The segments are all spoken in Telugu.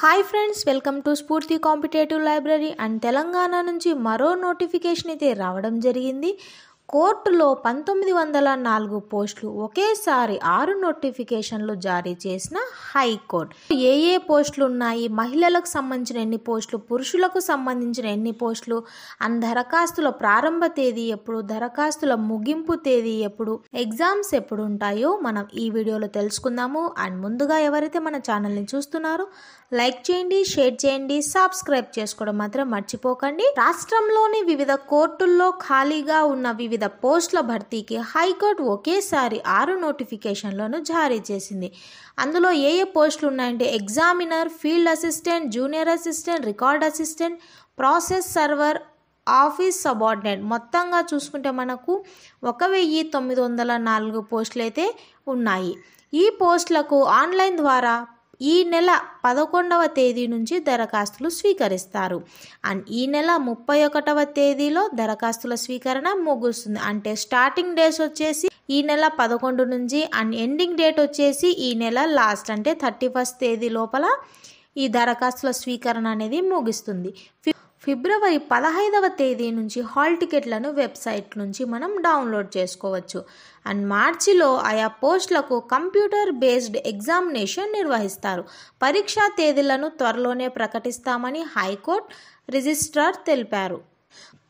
hi friends welcome to Spoorthi competitive library and Telangana నుంచి మరో నోటిఫికేషన్ అయితే రావడం జరిగింది కోర్టులో పంతొమ్మిది వందల నాలుగు పోస్టులు ఒకేసారి ఆరు నోటిఫికేషన్లు జారీ చేసిన హైకోర్టు ఏ ఏ పోస్టులు ఉన్నాయి మహిళలకు సంబంధించిన ఎన్ని పోస్టులు పురుషులకు సంబంధించిన ఎన్ని పోస్టులు అండ్ దరఖాస్తుల ప్రారంభ తేదీ ఎప్పుడు దరఖాస్తుల ముగింపు తేదీ ఎప్పుడు ఎగ్జామ్స్ ఎప్పుడు ఉంటాయో మనం ఈ వీడియోలో తెలుసుకుందాము అండ్ ముందుగా ఎవరైతే మన ఛానల్ని చూస్తున్నారో లైక్ చేయండి షేర్ చేయండి సబ్స్క్రైబ్ చేసుకోవడం మాత్రం మర్చిపోకండి రాష్ట్రంలోని వివిధ కోర్టుల్లో ఖాళీగా ఉన్న వివిధ వివిధ పోస్టుల భర్తీకి హైకోర్టు ఒకేసారి ఆరు నోటిఫికేషన్లను జారీ చేసింది అందులో ఏ ఏ పోస్టులు ఉన్నాయంటే examiner field assistant junior assistant record assistant process server office subordinate మొత్తంగా చూసుకుంటే మనకు ఒక వెయ్యి తొమ్మిది వందల నాలుగు పోస్టులు అయితే ఉన్నాయి ఈ పోస్టులకు ఆన్లైన్ ద్వారా ఈ నెల పదకొండవ తేదీ నుంచి దరఖాస్తులు స్వీకరిస్తారు అండ్ ఈ నెల ముప్పై ఒకటవ తేదీలో దరఖాస్తుల స్వీకరణ ముగుస్తుంది అంటే స్టార్టింగ్ డేస్ వచ్చేసి ఈ నెల పదకొండు నుంచి అండ్ ఎండింగ్ డేట్ వచ్చేసి ఈ నెల లాస్ట్ అంటే థర్టీ ఫస్ట్ తేదీ లోపల ఈ దరఖాస్తుల స్వీకరణ అనేది ముగిస్తుంది ఫిబ్రవరి పదహైదవ తేదీ నుంచి హాల్ టికెట్లను వెబ్సైట్ నుంచి మనం డౌన్లోడ్ చేసుకోవచ్చు అండ్ మార్చిలో ఆయా పోస్టులకు కంప్యూటర్ బేస్డ్ ఎగ్జామినేషన్ నిర్వహిస్తారు పరీక్షా తేదీలను త్వరలోనే ప్రకటిస్తామని హైకోర్టు రిజిస్ట్రార్ తెలిపారు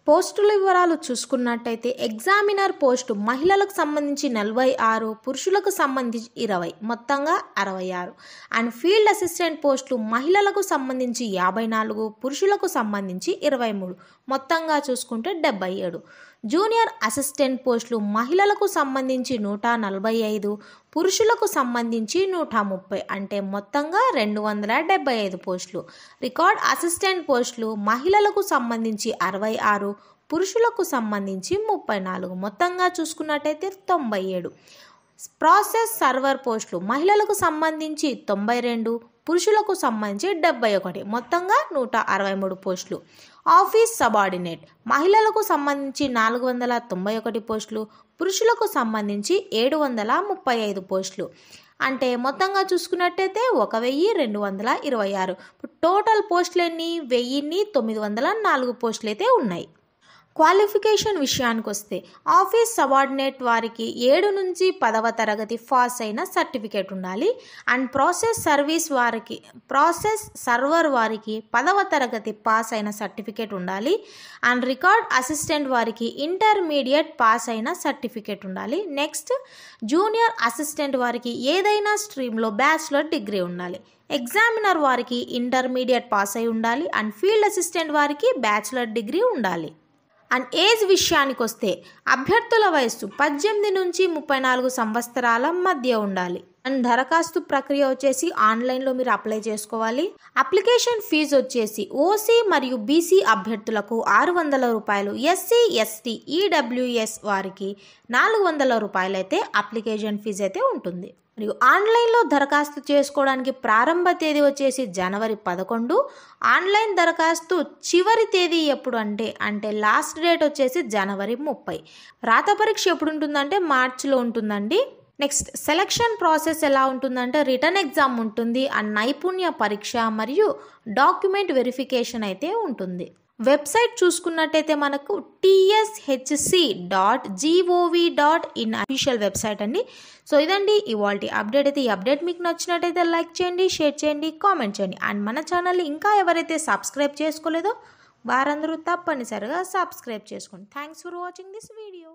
పోస్టుల వివరాలు చూసుకున్నట్టయితే ఎగ్జామినర్ పోస్టు మహిళలకు సంబంధించి నలభై ఆరు పురుషులకు సంబంధించి ఇరవై మొత్తంగా అరవై ఆరు అండ్ ఫీల్డ్ అసిస్టెంట్ పోస్టులు మహిళలకు సంబంధించి యాభై నాలుగు పురుషులకు సంబంధించి ఇరవై మూడు మొత్తంగా చూసుకుంటే డెబ్బై ఏడు జూనియర్ అసిస్టెంట్ పోస్టులు మహిళలకు సంబంధించి నూట నలభై ఐదు పురుషులకు సంబంధించి నూట ముప్పై అంటే మొత్తంగా రెండు వందల డెబ్బై ఐదు పోస్టులు రికార్డ్ అసిస్టెంట్ పోస్టులు మహిళలకు సంబంధించి అరవై ఆరు పురుషులకు సంబంధించి ముప్పై నాలుగు మొత్తంగా చూసుకున్నట్టయితే తొంభై ఏడు ప్రాసెస్ సర్వర్ పోస్టులు మహిళలకు సంబంధించి తొంభై రెండు పురుషులకు సంబంధించి డెబ్బై ఒకటి మొత్తంగా నూట అరవై మూడు పోస్టులు ఆఫీస్ సబార్డినేట్ మహిళలకు సంబంధించి నాలుగు వందల తొంభై ఒకటి పోస్టులు పురుషులకు సంబంధించి ఏడు వందల ముప్పై ఐదు పోస్టులు అంటే మొత్తంగా చూసుకున్నట్టయితే ఒక వెయ్యి రెండు వందల ఇరవై ఆరు టోటల్ పోస్టులన్నీ వెయ్యిన్ని తొమ్మిది వందల నాలుగు పోస్టులు అయితే ఉన్నాయి క్వాలిఫికేషన్ విషయానికి వస్తే ఆఫీస్ సబార్డినేట్ వారికి ఏడు నుంచి పదవ తరగతి పాస్ అయిన సర్టిఫికేట్ ఉండాలి అండ్ ప్రాసెస్ సర్వీస్ వారికి ప్రాసెస్ సర్వర్ వారికి పదవ తరగతి పాస్ అయిన సర్టిఫికేట్ ఉండాలి అండ్ రికార్డ్ అసిస్టెంట్ వారికి ఇంటర్మీడియట్ పాస్ అయిన సర్టిఫికేట్ ఉండాలి నెక్స్ట్ జూనియర్ అసిస్టెంట్ వారికి ఏదైనా స్ట్రీమ్లో బ్యాచిలర్ డిగ్రీ ఉండాలి ఎగ్జామినర్ వారికి ఇంటర్మీడియట్ పాస్ అయి ఉండాలి అండ్ ఫీల్డ్ అసిస్టెంట్ వారికి బ్యాచిలర్ డిగ్రీ ఉండాలి అండ్ ఏజ్ విషయానికి వస్తే అభ్యర్థుల వయస్సు పద్దెనిమిది నుంచి ముప్పై నాలుగు సంవత్సరాల మధ్య ఉండాలి అండ్ దరఖాస్తు ప్రక్రియ వచ్చేసి ఆన్లైన్లో మీరు అప్లై చేసుకోవాలి అప్లికేషన్ ఫీజు వచ్చేసి ఓసీ మరియు బీసీ అభ్యర్థులకు ఆరు వందల రూపాయలు ఎస్సీ ఎస్టీ ఈడబ్ల్యూఎస్ వారికి నాలుగు వందల రూపాయలైతే అప్లికేషన్ ఫీజు అయితే ఉంటుంది మరియు ఆన్లైన్లో దరఖాస్తు చేసుకోవడానికి ప్రారంభ తేదీ వచ్చేసి జనవరి పదకొండు ఆన్లైన్ దరఖాస్తు చివరి తేదీ ఎప్పుడు అంటే అంటే లాస్ట్ డేట్ వచ్చేసి జనవరి ముప్పై రాత పరీక్ష ఎప్పుడు ఉంటుందంటే మార్చిలో ఉంటుందండి నెక్స్ట్ సెలక్షన్ ప్రాసెస్ ఎలా ఉంటుందంటే రిటర్న్ ఎగ్జామ్ ఉంటుంది ఆ నైపుణ్య పరీక్ష మరియు డాక్యుమెంట్ వెరిఫికేషన్ అయితే ఉంటుంది వెబ్సైట్ చూసుకున్నట్టయితే మనకు TSHC dot G O V dot in official website అండి సో ఇదండి ఇవాళ అప్డేట్ అయితే ఈ అప్డేట్ మీకు నచ్చినట్టయితే లైక్ చేయండి షేర్ చేయండి కామెంట్ చేయండి అండ్ మన ఛానల్ని ఇంకా ఎవరైతే సబ్స్క్రైబ్ చేసుకోలేదో వారందరూ తప్పనిసరిగా సబ్స్క్రైబ్ చేసుకోండి thanks for watching this video